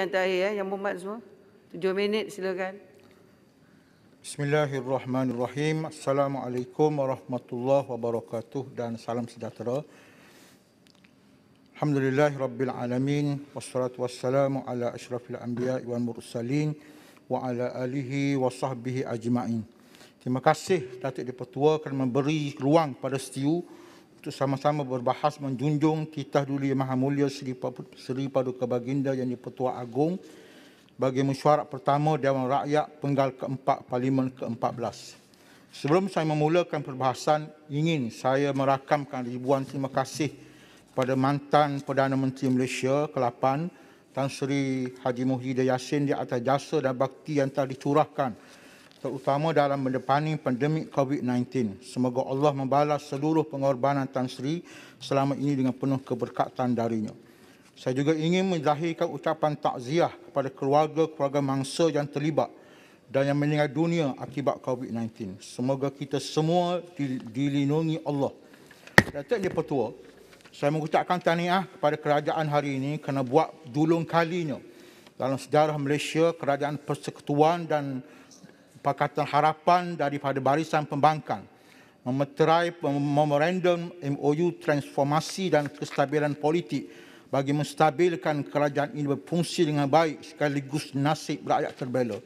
yang terakhir ya, yang berhormat semua. Tujuh minit silakan. Bismillahirrahmanirrahim. Assalamualaikum warahmatullahi wabarakatuh dan salam sejahtera. Alhamdulillah Rabbil Alamin Wassalatu wassalamu ala ashrafil anbiya wal mursalin Wa ala alihi wa ajma'in Terima kasih Datuk Dipertua kerana memberi ruang pada setiu sama-sama berbahas menjunjung titah duli Maha Mulia Seri, Seri Paduka Baginda yang di-Pertua Agong bagi mesyuarat pertama Dewan Rakyat Penggal keempat Parlimen ke-14. Sebelum saya memulakan perbahasan, ingin saya merakamkan ribuan terima kasih kepada mantan Perdana Menteri Malaysia ke-8 Tan Sri Haji Muhyiddin Yassin di atas jasa dan bakti yang telah dicurahkan terutama dalam mendepani pandemik COVID-19. Semoga Allah membalas seluruh pengorbanan Tan Sri selama ini dengan penuh keberkatan darinya. Saya juga ingin menzahirkan ucapan takziah kepada keluarga-keluarga mangsa yang terlibat dan yang meninggal dunia akibat COVID-19. Semoga kita semua dilindungi Allah. Datuk Dia Pertua, saya mengucapkan taniah kepada kerajaan hari ini kerana buat julung kalinya dalam sejarah Malaysia, kerajaan persekutuan dan Pakatan Harapan daripada barisan pembangkang memeterai memorandum MOU transformasi dan kestabilan politik bagi menstabilkan kerajaan ini berfungsi dengan baik sekaligus nasib rakyat terbela.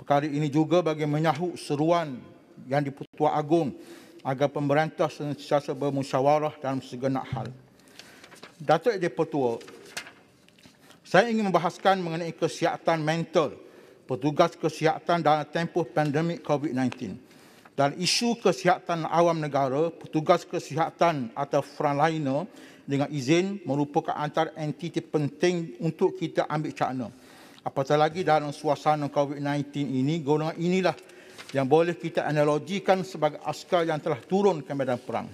Perkara ini juga bagi menyahut seruan yang dipertua agung agar pemerintah sentiasa bermusyawarah dalam segala hal. Datuk Dipertua, saya ingin membahaskan mengenai kesihatan mental petugas kesihatan dalam tempoh pandemik COVID-19 dan isu kesihatan awam negara, petugas kesihatan atau frontliner dengan izin merupakan antara entiti penting untuk kita ambil cakna. Apatah lagi dalam suasana COVID-19 ini, golongan inilah yang boleh kita analogikan sebagai askar yang telah turun ke medan perang.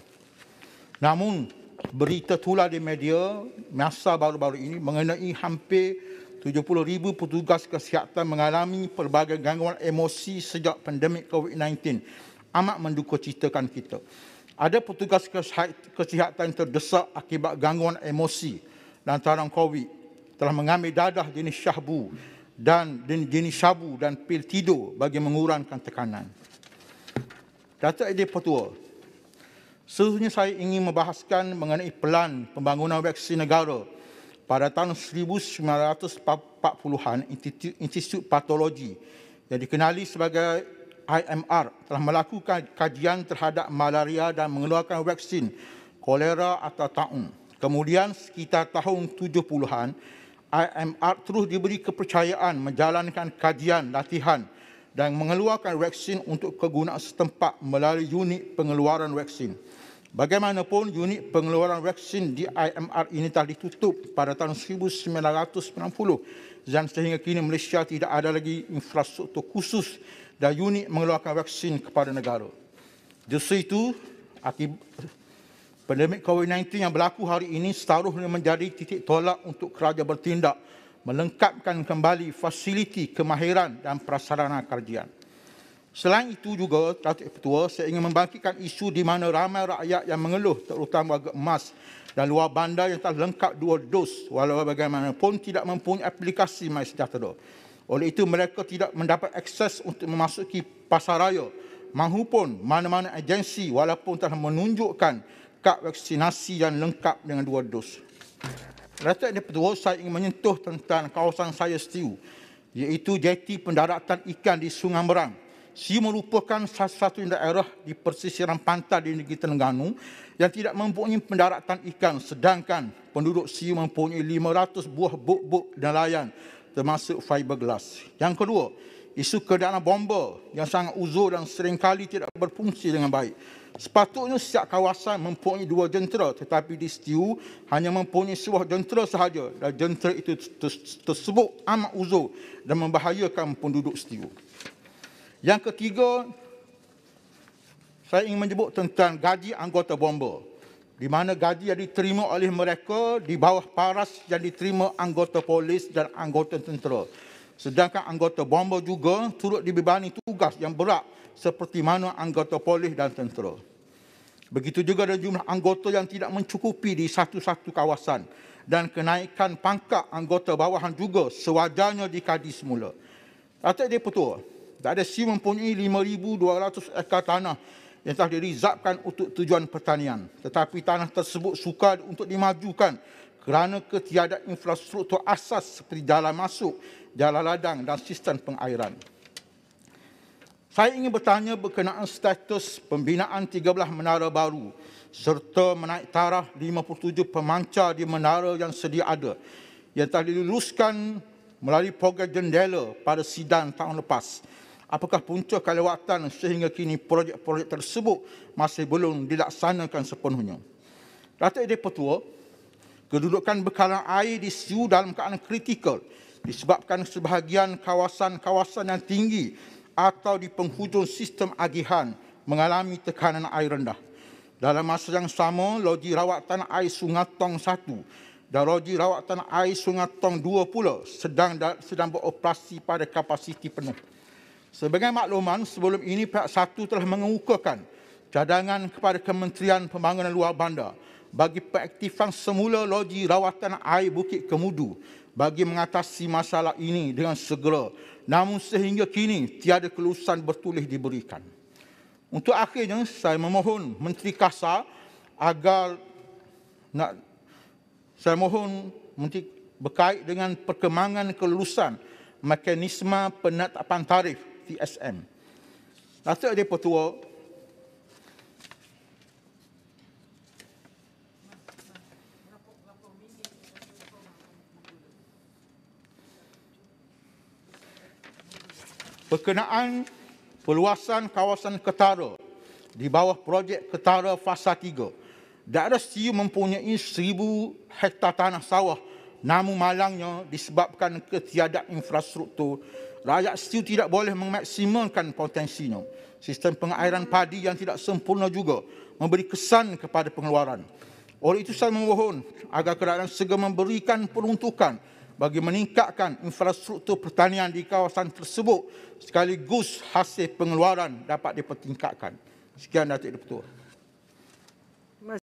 Namun, berita tular di media masa baru-baru ini mengenai hampir 70 ribu petugas kesihatan mengalami pelbagai gangguan emosi sejak pandemik COVID-19 amat mendukacitakan kita. Ada petugas kesihatan terdesak akibat gangguan emosi lantaran COVID telah mengambil dadah jenis syahbu dan jenis syabu dan pil tidur bagi mengurangkan tekanan. Data Edi Pertua, sesungguhnya saya ingin membahaskan mengenai pelan pembangunan vaksin negara pada tahun 1940-an Institut, Patologi yang dikenali sebagai IMR telah melakukan kajian terhadap malaria dan mengeluarkan vaksin kolera atau taun. Kemudian sekitar tahun 70-an IMR terus diberi kepercayaan menjalankan kajian latihan dan mengeluarkan vaksin untuk kegunaan setempat melalui unit pengeluaran vaksin. Bagaimanapun, unit pengeluaran vaksin di IMR ini telah ditutup pada tahun 1990 dan sehingga kini Malaysia tidak ada lagi infrastruktur khusus dan unit mengeluarkan vaksin kepada negara. Justru itu, akibat pandemik COVID-19 yang berlaku hari ini seharusnya menjadi titik tolak untuk keraja bertindak melengkapkan kembali fasiliti kemahiran dan prasarana kerjaan. Selain itu juga, Datuk Ketua, saya ingin membangkitkan isu di mana ramai rakyat yang mengeluh terutama warga emas dan luar bandar yang telah lengkap dua dos walau bagaimanapun tidak mempunyai aplikasi MySejahtera. Oleh itu, mereka tidak mendapat akses untuk memasuki pasar raya mahupun mana-mana agensi walaupun telah menunjukkan kad vaksinasi yang lengkap dengan dua dos. Datuk Ketua, saya ingin menyentuh tentang kawasan saya setiu iaitu jeti pendaratan ikan di Sungai Merang si merupakan salah satu daerah di persisiran pantai di negeri Terengganu yang tidak mempunyai pendaratan ikan sedangkan penduduk si mempunyai 500 buah buk-buk nelayan termasuk fiberglass. Yang kedua, isu keadaan bomba yang sangat uzur dan seringkali tidak berfungsi dengan baik. Sepatutnya setiap kawasan mempunyai dua jentera tetapi di Setiu hanya mempunyai sebuah jentera sahaja dan jentera itu tersebut amat uzur dan membahayakan penduduk Setiu. Yang ketiga, saya ingin menyebut tentang gaji anggota bomba. Di mana gaji yang diterima oleh mereka di bawah paras yang diterima anggota polis dan anggota tentera. Sedangkan anggota bomba juga turut dibebani tugas yang berat seperti mana anggota polis dan tentera. Begitu juga ada jumlah anggota yang tidak mencukupi di satu-satu kawasan dan kenaikan pangkat anggota bawahan juga sewajarnya dikaji semula. Atau dia petua, tak ada si mempunyai 5,200 ekar tanah yang telah dirizapkan untuk tujuan pertanian. Tetapi tanah tersebut suka untuk dimajukan kerana ketiadaan infrastruktur asas seperti jalan masuk, jalan ladang dan sistem pengairan. Saya ingin bertanya berkenaan status pembinaan 13 menara baru serta menaik taraf 57 pemancar di menara yang sedia ada yang telah diluluskan melalui program jendela pada sidang tahun lepas. Apakah punca kelewatan sehingga kini projek-projek tersebut masih belum dilaksanakan sepenuhnya? Datuk Idris Petua, kedudukan bekalan air di SIU dalam keadaan kritikal disebabkan sebahagian kawasan-kawasan yang tinggi atau di penghujung sistem agihan mengalami tekanan air rendah. Dalam masa yang sama, loji rawatan air Sungai Tong 1 dan loji rawatan air Sungai Tong 2 pula sedang sedang beroperasi pada kapasiti penuh. Sebagai makluman, sebelum ini pihak satu telah mengukuhkan cadangan kepada Kementerian Pembangunan Luar Bandar bagi pengaktifan semula loji rawatan air Bukit Kemudu bagi mengatasi masalah ini dengan segera. Namun sehingga kini tiada kelulusan bertulis diberikan. Untuk akhirnya, saya memohon Menteri Kasa agar nak, saya mohon Menteri berkait dengan perkembangan kelulusan mekanisme penetapan tarif TSM. Datuk dia petua. Perkenaan perluasan kawasan ketara di bawah projek ketara fasa 3. Daerah Siu mempunyai 1,000 hektar tanah sawah namun malangnya disebabkan ketiadaan infrastruktur rakyat still tidak boleh memaksimalkan potensinya. Sistem pengairan padi yang tidak sempurna juga memberi kesan kepada pengeluaran. Oleh itu saya memohon agar kerajaan segera memberikan peruntukan bagi meningkatkan infrastruktur pertanian di kawasan tersebut sekaligus hasil pengeluaran dapat dipertingkatkan. Sekian Datuk Deputi.